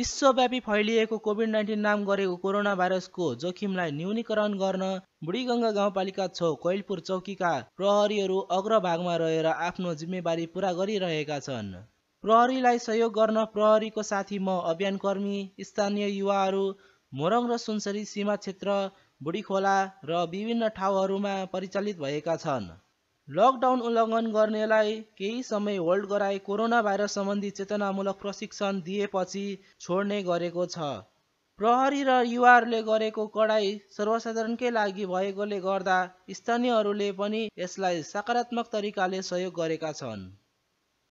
विश्वव्यापी फैलिएको covid nineteen नाम गरेको कोरोना भाइरसको जोखिमलाई न्यूनीकरण गर्न बुढीगङ्गा गाउँपालिका छेउ कैलपुर चौकीका प्रहरीहरू अग्रभागमा रहेर आफ्नो जिम्मेवारी पुरा गरिरहेका छन् प्रहरीलाई सहयोग गर्न प्रहरीको साथी म अभियानकर्मी स्थानीय युवाहरू मोरङ र सुनसरी सीमा क्षेत्र बुढीखोला र विभिन्न ठाउँहरूमा परिचालित भएका छन् लकडाउन उल्लङ्घन गर्नेलाई केही समय होल्ड गराई कोरोना भाइरस सम्बन्धी चेतनामूलक प्रशिक्षण दिएपछि छोड्ने गरेको छ प्रहरी र युवाहरूले गरेको कडाई सर्वसाधारणकै लागि भएकोले गर्दा स्थानीयहरूले पनि यसलाई सकारात्मक तरिकाले सहयोग गरेका छन्